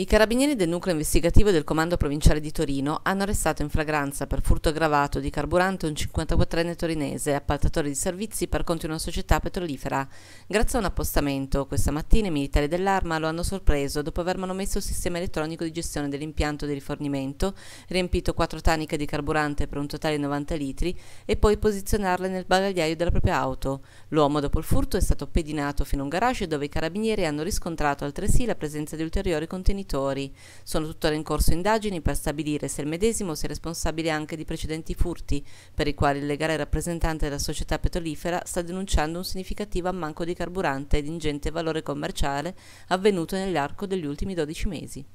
I carabinieri del nucleo investigativo del Comando Provinciale di Torino hanno arrestato in flagranza per furto aggravato di carburante un 54enne torinese, appaltatore di servizi per conto di una società petrolifera. Grazie a un appostamento, questa mattina i militari dell'Arma lo hanno sorpreso dopo aver manomesso il sistema elettronico di gestione dell'impianto di rifornimento, riempito quattro taniche di carburante per un totale di 90 litri e poi posizionarle nel bagagliaio della propria auto. L'uomo dopo il furto è stato pedinato fino a un garage dove i carabinieri hanno riscontrato altresì la presenza di ulteriori contenitori genitori. Sono tuttora in corso indagini per stabilire se il medesimo sia responsabile anche di precedenti furti, per i quali il legale rappresentante della società petrolifera sta denunciando un significativo ammanco di carburante ed ingente valore commerciale avvenuto nell'arco degli ultimi 12 mesi.